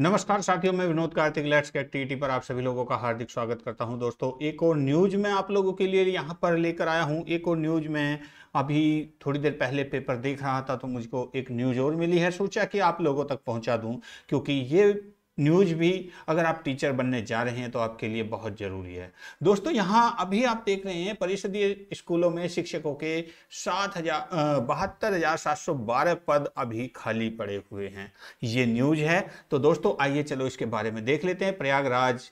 नमस्कार साथियों मैं Vinod Kartik let's K TT पर आप सभी लोगों का हार्दिक स्वागत करता हूं दोस्तों एक और न्यूज में आप लोगों के लिए यहां पर लेकर आया हूं एक और न्यूज में अभी थोड़ी देर पहले पेपर देख रहा था तो मुझको एक न्यूज और मिली है सोचा कि आप लोगों तक पहुंचा दूं क्योंकि ये न्यूज भी अगर आप टीचर बनने जा रहे हैं तो आपके लिए बहुत जरूरी है दोस्तों यहाँ अभी आप देख रहे हैं परिषदीय स्कूलों में शिक्षकों के सात हजार बहत्तर हजार सात सौ बारह पद अभी खाली पड़े हुए हैं ये न्यूज है तो दोस्तों आइए चलो इसके बारे में देख लेते हैं प्रयागराज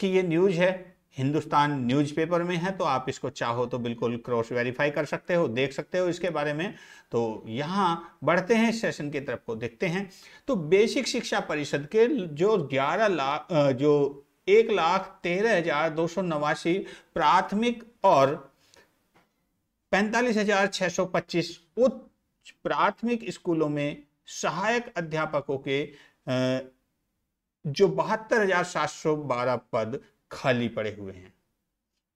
की ये न्यूज है हिंदुस्तान न्यूज़पेपर में है तो आप इसको चाहो तो बिल्कुल क्रॉस वेरीफाई कर सकते हो देख सकते हो इसके बारे में तो यहाँ बढ़ते हैं सेशन की तरफ को देखते हैं तो बेसिक शिक्षा परिषद के जो ग्यारह लाख जो एक लाख तेरह हजार दो सौ नवासी प्राथमिक और पैंतालीस हजार छह सौ पच्चीस उच्च प्राथमिक स्कूलों में सहायक अध्यापकों के जो बहत्तर हजार सात सौ बारह पद खाली पड़े हुए हैं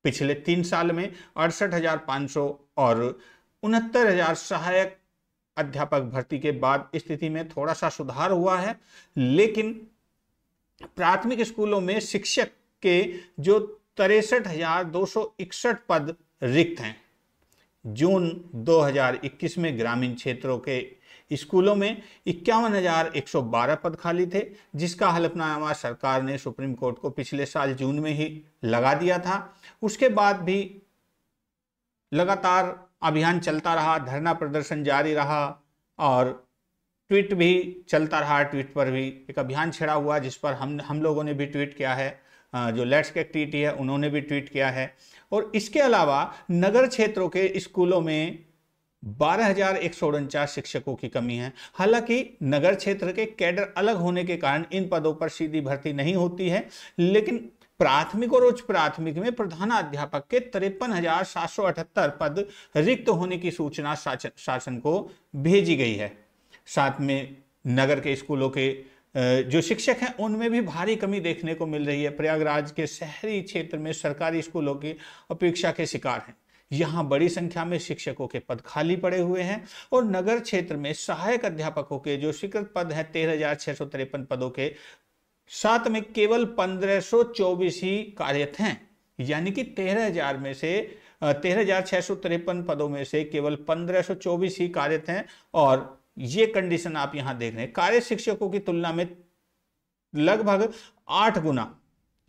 पिछले तीन साल में अड़सठ और उनहत्तर सहायक अध्यापक भर्ती के बाद स्थिति में थोड़ा सा सुधार हुआ है लेकिन प्राथमिक स्कूलों में शिक्षक के जो तिरसठ पद रिक्त हैं जून 2021 में ग्रामीण क्षेत्रों के स्कूलों में इक्यावन पद खाली थे जिसका हलफनामा सरकार ने सुप्रीम कोर्ट को पिछले साल जून में ही लगा दिया था उसके बाद भी लगातार अभियान चलता रहा धरना प्रदर्शन जारी रहा और ट्वीट भी चलता रहा ट्वीट पर भी एक अभियान छिड़ा हुआ जिस पर हम हम लोगों ने भी ट्वीट किया है जो लेट्स के ट्वीट है उन्होंने भी ट्वीट किया है और इसके अलावा नगर क्षेत्रों के स्कूलों में बारह शिक्षकों की कमी है हालांकि नगर क्षेत्र के कैडर अलग होने के कारण इन पदों पर सीधी भर्ती नहीं होती है लेकिन प्राथमिक और उच्च प्राथमिक में प्रधानाध्यापक के तिरपन हजार सात सौ अठहत्तर पद रिक्त होने की सूचना शासन को भेजी गई है साथ में नगर के स्कूलों के जो शिक्षक हैं उनमें भी भारी कमी देखने को मिल रही है प्रयागराज के शहरी क्षेत्र में सरकारी स्कूलों की अपेक्षा के शिकार हैं यहाँ बड़ी संख्या में शिक्षकों के पद खाली पड़े हुए हैं और नगर क्षेत्र में सहायक अध्यापकों के जो स्वीकृत पद हैं तेरह हजार छह सौ तिरपन पदों के साथ में केवल पंद्रह सौ चौबीस ही कार्यरत हैं यानी कि तेरह हजार में से तेरह हजार छह सौ तिरपन पदों में से केवल पंद्रह सौ चौबीस ही कार्यरत हैं और ये कंडीशन आप यहां देख रहे हैं कार्य शिक्षकों की तुलना में लगभग आठ गुना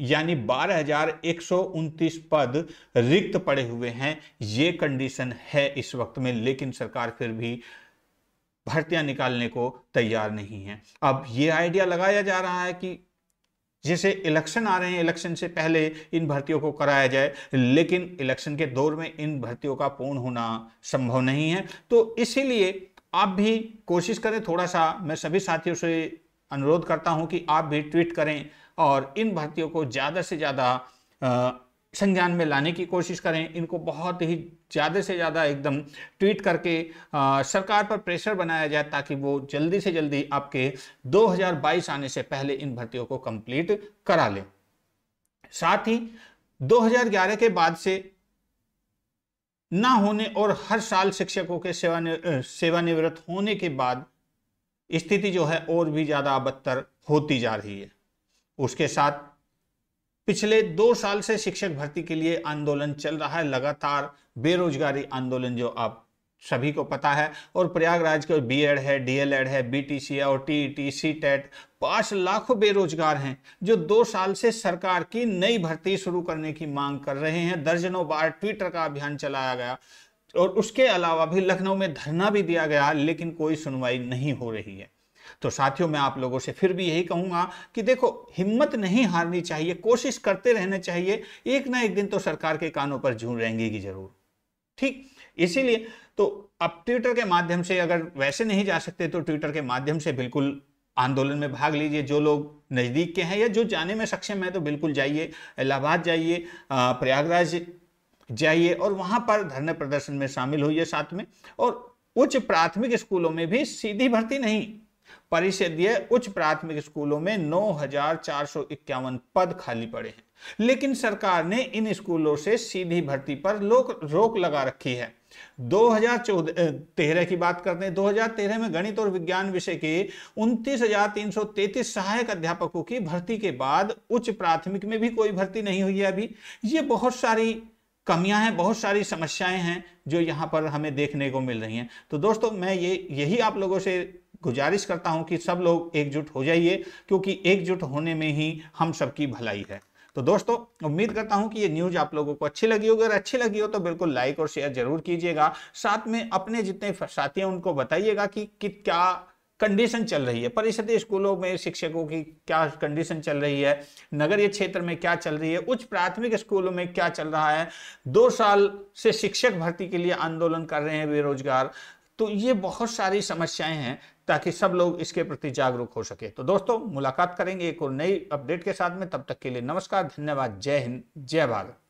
यानी बारह हजार एक सौ उनतीस पद रिक्त पड़े हुए हैं ये कंडीशन है इस वक्त में लेकिन सरकार फिर भी भर्तियां निकालने को तैयार नहीं है अब ये आइडिया लगाया जा रहा है कि जैसे इलेक्शन आ रहे हैं इलेक्शन से पहले इन भर्तियों को कराया जाए लेकिन इलेक्शन के दौर में इन भर्तियों का पूर्ण होना संभव नहीं है तो इसीलिए आप भी कोशिश करें थोड़ा सा मैं सभी साथियों से अनुरोध करता हूं कि आप भी ट्वीट करें और इन भर्तियों को ज़्यादा से ज़्यादा संज्ञान में लाने की कोशिश करें इनको बहुत ही ज़्यादा से ज़्यादा एकदम ट्वीट करके आ, सरकार पर प्रेशर बनाया जाए ताकि वो जल्दी से जल्दी आपके 2022 आने से पहले इन भर्तियों को कंप्लीट करा लें साथ ही 2011 के बाद से ना होने और हर साल शिक्षकों के सेवानि सेवानिवृत्त होने के बाद स्थिति जो है और भी ज़्यादा बदतर होती जा रही है उसके साथ पिछले दो साल से शिक्षक भर्ती के लिए आंदोलन चल रहा है लगातार बेरोजगारी आंदोलन जो आप सभी को पता है और प्रयागराज के बी एड है डी एल एड है बी टी सी और T E T C TET पांच लाखों बेरोजगार हैं जो दो साल से सरकार की नई भर्ती शुरू करने की मांग कर रहे हैं दर्जनों बार ट्विटर का अभियान चलाया गया और उसके अलावा भी लखनऊ में धरना भी दिया गया लेकिन कोई सुनवाई नहीं हो रही है तो साथियों मैं आप लोगों से फिर भी यही कहूंगा कि देखो हिम्मत नहीं हारनी चाहिए कोशिश करते रहना चाहिए एक ना एक दिन तो सरकार के कानों पर झूल रहेंगे जरूर ठीक इसीलिए तो अब ट्विटर के माध्यम से अगर वैसे नहीं जा सकते तो ट्विटर के माध्यम से बिल्कुल आंदोलन में भाग लीजिए जो लोग नज़दीक के हैं या जो जाने में सक्षम है तो बिल्कुल जाइए इलाहाबाद जाइए प्रयागराज जाइए और वहाँ पर धरने प्रदर्शन में शामिल होइए साथ में और उच्च प्राथमिक स्कूलों में भी सीधी भर्ती नहीं परिषदीय उच्च प्राथमिक स्कूलों में नौ पद खाली पड़े हैं लेकिन सरकार ने इन स्कूलों से सीधी भर्ती पर लोक रोक लगा रखी है 2014 की बात करते हैं 2013 में गणित और विज्ञान विषय के उनतीस सहायक अध्यापकों की भर्ती के बाद उच्च प्राथमिक में भी कोई भर्ती नहीं हुई है अभी ये बहुत सारी कमियां हैं बहुत सारी समस्याएं हैं जो यहां पर हमें देखने को मिल रही हैं तो दोस्तों मैं ये यही आप लोगों से गुजारिश करता हूं कि सब लोग एकजुट हो जाइए क्योंकि एकजुट होने में ही हम सबकी भलाई है तो दोस्तों उम्मीद करता हूं कि ये न्यूज आप लोगों को अच्छी लगी होगी अगर अच्छी लगी हो तो बिल्कुल लाइक और शेयर जरूर कीजिएगा साथ में अपने जितने साथी हैं उनको बताइएगा कि, कि क्या कंडीशन चल रही है परिषद स्कूलों में शिक्षकों की क्या कंडीशन चल रही है नगरीय क्षेत्र में क्या चल रही है उच्च प्राथमिक स्कूलों में क्या चल रहा है दो साल से शिक्षक भर्ती के लिए आंदोलन कर रहे हैं बेरोजगार तो ये बहुत सारी समस्याएं हैं ताकि सब लोग इसके प्रति जागरूक हो सके तो दोस्तों मुलाकात करेंगे एक और नई अपडेट के साथ में तब तक के लिए नमस्कार धन्यवाद जय हिंद जय भारत